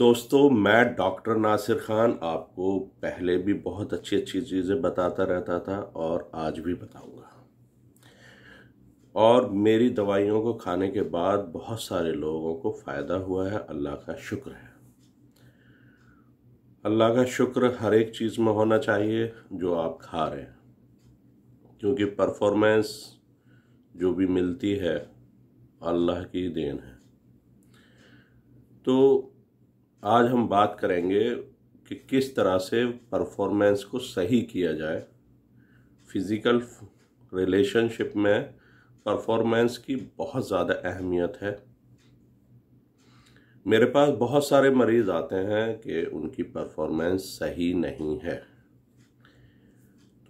दोस्तों मैं डॉक्टर नासिर खान आपको पहले भी बहुत अच्छी अच्छी चीज़ें बताता रहता था और आज भी बताऊंगा और मेरी दवाइयों को खाने के बाद बहुत सारे लोगों को फ़ायदा हुआ है अल्लाह का शुक्र है अल्लाह का शुक्र हर एक चीज़ में होना चाहिए जो आप खा रहे हैं क्योंकि परफॉर्मेंस जो भी मिलती है अल्लाह की देन है तो आज हम बात करेंगे कि किस तरह से परफॉर्मेंस को सही किया जाए फिज़िकल रिलेशनशिप में परफॉर्मेंस की बहुत ज़्यादा अहमियत है मेरे पास बहुत सारे मरीज़ आते हैं कि उनकी परफॉर्मेंस सही नहीं है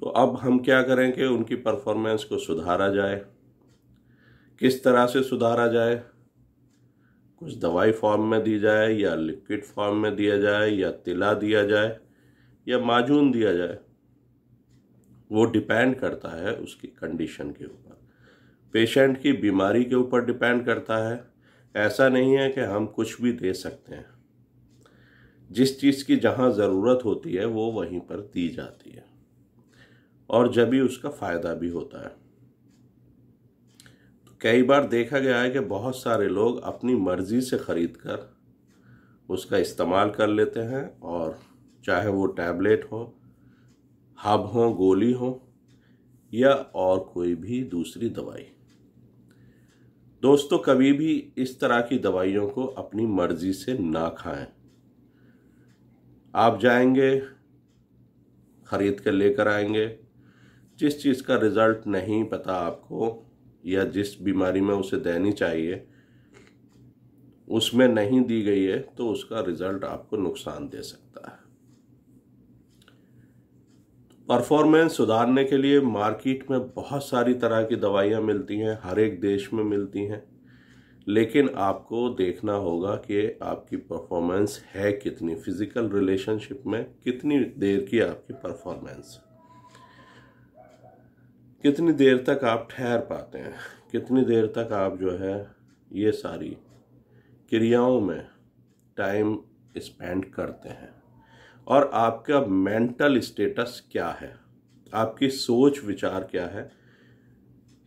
तो अब हम क्या करें कि उनकी परफॉर्मेंस को सुधारा जाए किस तरह से सुधारा जाए कुछ दवाई फॉर्म में दी जाए या लिक्विड फॉर्म में दिया जाए या तिला दिया जाए या माजून दिया जाए वो डिपेंड करता है उसकी कंडीशन के ऊपर पेशेंट की बीमारी के ऊपर डिपेंड करता है ऐसा नहीं है कि हम कुछ भी दे सकते हैं जिस चीज़ की जहाँ ज़रूरत होती है वो वहीं पर दी जाती है और जब भी उसका फ़ायदा भी होता है कई बार देखा गया है कि बहुत सारे लोग अपनी मर्ज़ी से ख़रीद कर उसका इस्तेमाल कर लेते हैं और चाहे वो टैबलेट हो हब हो गोली हो या और कोई भी दूसरी दवाई दोस्तों कभी भी इस तरह की दवाइयों को अपनी मर्ज़ी से ना खाएं आप जाएंगे ख़रीद कर लेकर आएंगे जिस चीज़ का रिज़ल्ट नहीं पता आपको या जिस बीमारी में उसे देनी चाहिए उसमें नहीं दी गई है तो उसका रिजल्ट आपको नुकसान दे सकता है परफॉर्मेंस सुधारने के लिए मार्केट में बहुत सारी तरह की दवाइयाँ मिलती हैं हर एक देश में मिलती हैं लेकिन आपको देखना होगा कि आपकी परफॉर्मेंस है कितनी फिजिकल रिलेशनशिप में कितनी देर की आपकी परफॉर्मेंस है कितनी देर तक आप ठहर पाते हैं कितनी देर तक आप जो है ये सारी क्रियाओं में टाइम स्पेंड करते हैं और आपका मेंटल स्टेटस क्या है आपकी सोच विचार क्या है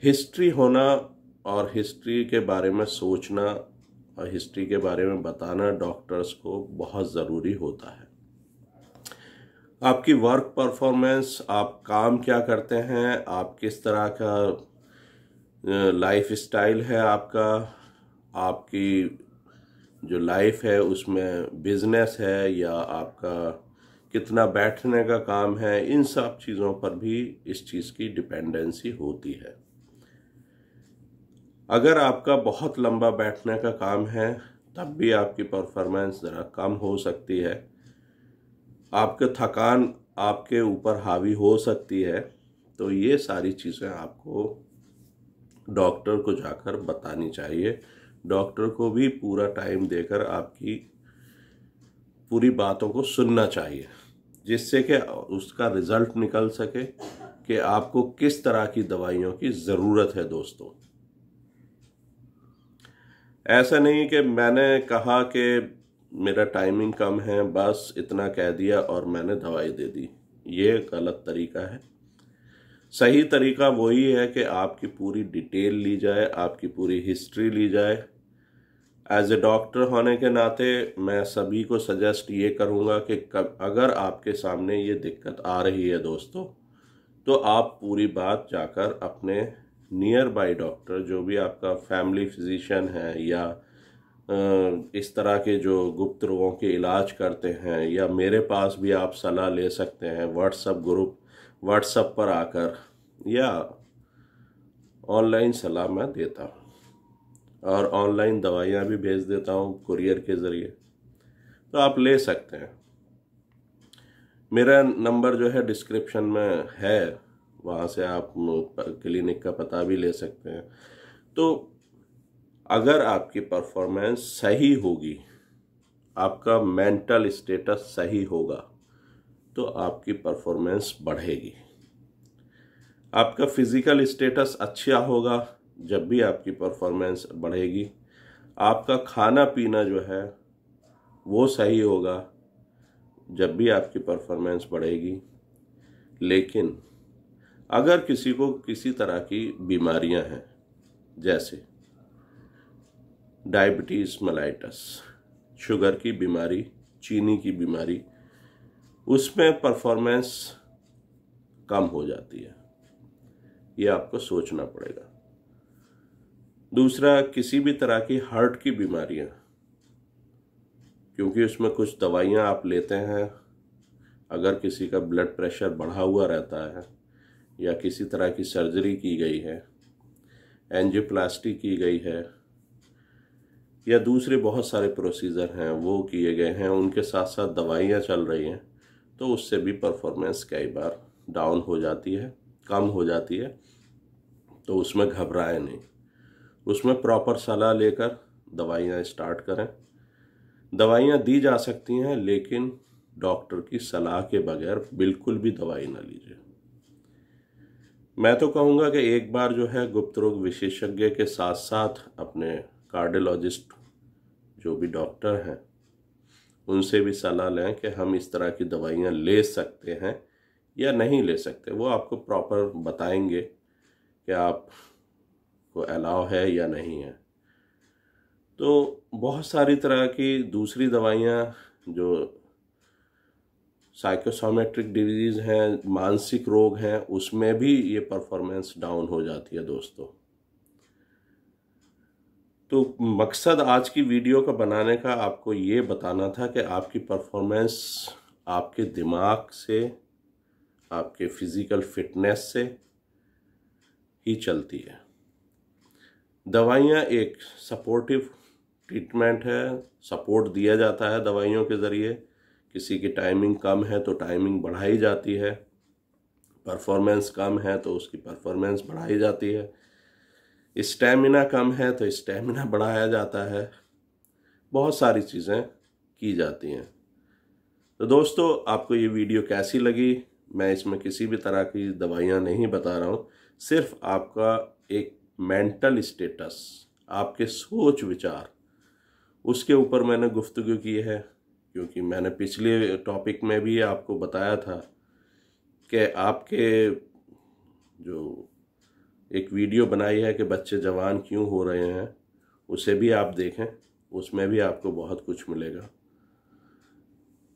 हिस्ट्री होना और हिस्ट्री के बारे में सोचना और हिस्ट्री के बारे में बताना डॉक्टर्स को बहुत ज़रूरी होता है आपकी वर्क परफॉर्मेंस आप काम क्या करते हैं आप किस तरह का लाइफ स्टाइल है आपका आपकी जो लाइफ है उसमें बिजनेस है या आपका कितना बैठने का काम है इन सब चीज़ों पर भी इस चीज़ की डिपेंडेंसी होती है अगर आपका बहुत लंबा बैठने का काम है तब भी आपकी परफॉर्मेंस ज़रा कम हो सकती है आपके थकान आपके ऊपर हावी हो सकती है तो ये सारी चीज़ें आपको डॉक्टर को जाकर बतानी चाहिए डॉक्टर को भी पूरा टाइम देकर आपकी पूरी बातों को सुनना चाहिए जिससे कि उसका रिज़ल्ट निकल सके कि आपको किस तरह की दवाइयों की ज़रूरत है दोस्तों ऐसा नहीं कि मैंने कहा कि मेरा टाइमिंग कम है बस इतना कह दिया और मैंने दवाई दे दी ये गलत तरीका है सही तरीका वही है कि आपकी पूरी डिटेल ली जाए आपकी पूरी हिस्ट्री ली जाए एज ए डॉक्टर होने के नाते मैं सभी को सजेस्ट ये करूँगा कि कब अगर आपके सामने ये दिक्कत आ रही है दोस्तों तो आप पूरी बात जाकर अपने नियर बाई डॉक्टर जो भी आपका फैमिली फिजिशियन है या इस तरह के जो गुप्त रोगों के इलाज करते हैं या मेरे पास भी आप सलाह ले सकते हैं व्हाट्सअप ग्रुप व्हाट्सअप पर आकर या ऑनलाइन सलाह मैं देता हूँ और ऑनलाइन दवाइयाँ भी भेज देता हूँ कुरियर के ज़रिए तो आप ले सकते हैं मेरा नंबर जो है डिस्क्रिप्शन में है वहाँ से आप क्लिनिक का पता भी ले सकते हैं तो अगर आपकी परफॉर्मेंस सही होगी आपका मेंटल स्टेटस सही होगा तो आपकी परफॉर्मेंस बढ़ेगी आपका फिज़िकल स्टेटस अच्छा होगा जब भी आपकी परफॉर्मेंस बढ़ेगी आपका खाना पीना जो है वो सही होगा जब भी आपकी परफॉर्मेंस बढ़ेगी लेकिन अगर किसी को किसी तरह की बीमारियां हैं जैसे डायबिटीज़ मलाइटस शुगर की बीमारी चीनी की बीमारी उसमें परफॉर्मेंस कम हो जाती है ये आपको सोचना पड़ेगा दूसरा किसी भी तरह की हार्ट की बीमारियां क्योंकि उसमें कुछ दवाइयां आप लेते हैं अगर किसी का ब्लड प्रेशर बढ़ा हुआ रहता है या किसी तरह की सर्जरी की गई है एंजियोप्लास्टी की गई है या दूसरे बहुत सारे प्रोसीजर हैं वो किए गए हैं उनके साथ साथ दवाइयाँ चल रही हैं तो उससे भी परफॉर्मेंस कई बार डाउन हो जाती है कम हो जाती है तो उसमें घबराए नहीं उसमें प्रॉपर सलाह लेकर दवाइयाँ स्टार्ट करें दवाइयाँ दी जा सकती हैं लेकिन डॉक्टर की सलाह के बगैर बिल्कुल भी दवाई ना लीजिए मैं तो कहूँगा कि एक बार जो है गुप्त रोग विशेषज्ञ के साथ साथ अपने कार्डियोलॉजिस्ट जो भी डॉक्टर हैं उनसे भी सलाह लें कि हम इस तरह की दवाइयाँ ले सकते हैं या नहीं ले सकते वो आपको प्रॉपर बताएंगे कि आप को अलाव है या नहीं है तो बहुत सारी तरह की दूसरी दवाइयाँ जो साइकोसोमेट्रिक डिजीज़ हैं मानसिक रोग हैं उसमें भी ये परफॉर्मेंस डाउन हो जाती है दोस्तों तो मकसद आज की वीडियो का बनाने का आपको ये बताना था कि आपकी परफॉर्मेंस आपके दिमाग से आपके फिज़िकल फिटनेस से ही चलती है दवाइयाँ एक सपोर्टिव ट्रीटमेंट है सपोर्ट दिया जाता है दवाइयों के ज़रिए किसी की टाइमिंग कम है तो टाइमिंग बढ़ाई जाती है परफॉर्मेंस कम है तो उसकी परफॉर्मेंस बढ़ाई जाती है स्टेमिना कम है तो स्टेमिना बढ़ाया जाता है बहुत सारी चीज़ें की जाती हैं तो दोस्तों आपको ये वीडियो कैसी लगी मैं इसमें किसी भी तरह की दवाइयाँ नहीं बता रहा हूँ सिर्फ आपका एक मेंटल स्टेटस आपके सोच विचार उसके ऊपर मैंने गुफ्तु की है क्योंकि मैंने पिछले टॉपिक में भी आपको बताया था कि आपके जो एक वीडियो बनाई है कि बच्चे जवान क्यों हो रहे हैं उसे भी आप देखें उसमें भी आपको बहुत कुछ मिलेगा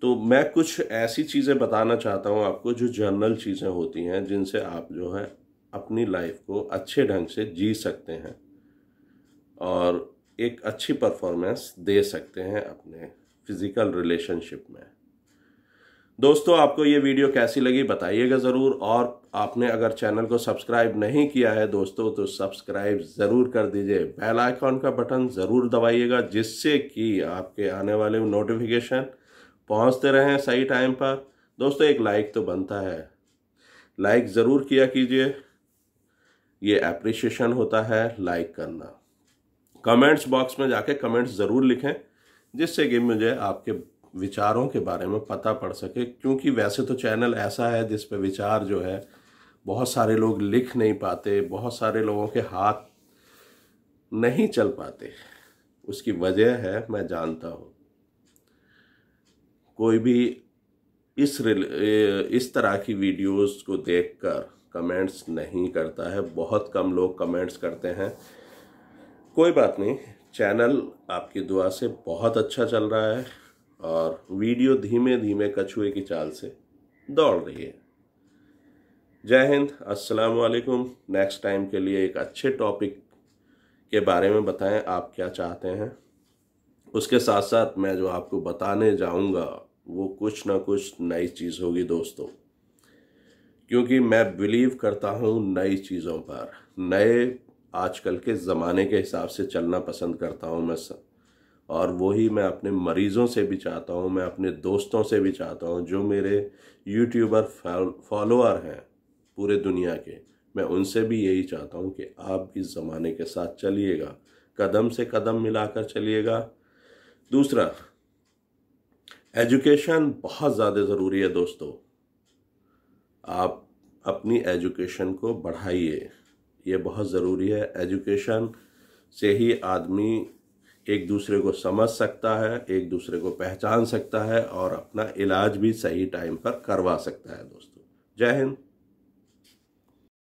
तो मैं कुछ ऐसी चीज़ें बताना चाहता हूँ आपको जो जनरल चीज़ें होती हैं जिनसे आप जो है अपनी लाइफ को अच्छे ढंग से जी सकते हैं और एक अच्छी परफॉर्मेंस दे सकते हैं अपने फिज़िकल रिलेशनशिप में दोस्तों आपको ये वीडियो कैसी लगी बताइएगा ज़रूर और आपने अगर चैनल को सब्सक्राइब नहीं किया है दोस्तों तो सब्सक्राइब ज़रूर कर दीजिए बेल आइकॉन का बटन ज़रूर दबाइएगा जिससे कि आपके आने वाले नोटिफिकेशन पहुंचते रहें सही टाइम पर दोस्तों एक लाइक तो बनता है लाइक ज़रूर किया कीजिए ये अप्रिशिएशन होता है लाइक करना कमेंट्स बॉक्स में जाके कमेंट्स ज़रूर लिखें जिससे कि मुझे आपके विचारों के बारे में पता पड़ सके क्योंकि वैसे तो चैनल ऐसा है जिस पर विचार जो है बहुत सारे लोग लिख नहीं पाते बहुत सारे लोगों के हाथ नहीं चल पाते उसकी वजह है मैं जानता हूँ कोई भी इस इस तरह की वीडियोस को देखकर कमेंट्स नहीं करता है बहुत कम लोग कमेंट्स करते हैं कोई बात नहीं चैनल आपकी दुआ से बहुत अच्छा चल रहा है और वीडियो धीमे धीमे कछुए की चाल से दौड़ रही है जय हिंद अस्सलाम वालेकुम नेक्स्ट टाइम के लिए एक अच्छे टॉपिक के बारे में बताएं आप क्या चाहते हैं उसके साथ साथ मैं जो आपको बताने जाऊंगा वो कुछ ना कुछ नई चीज़ होगी दोस्तों क्योंकि मैं बिलीव करता हूँ नई चीज़ों पर नए आजकल के ज़माने के हिसाब से चलना पसंद करता हूँ मैं सब और वही मैं अपने मरीज़ों से भी चाहता हूँ मैं अपने दोस्तों से भी चाहता हूँ जो मेरे यूट्यूबर फॉलोअर हैं पूरे दुनिया के मैं उनसे भी यही चाहता हूँ कि आप इस ज़माने के साथ चलिएगा कदम से कदम मिलाकर चलिएगा दूसरा एजुकेशन बहुत ज़्यादा ज़रूरी है दोस्तों आप अपनी एजुकेशन को बढ़ाइए ये बहुत ज़रूरी है एजुकेशन से ही आदमी एक दूसरे को समझ सकता है एक दूसरे को पहचान सकता है और अपना इलाज भी सही टाइम पर करवा सकता है दोस्तों जय हिंद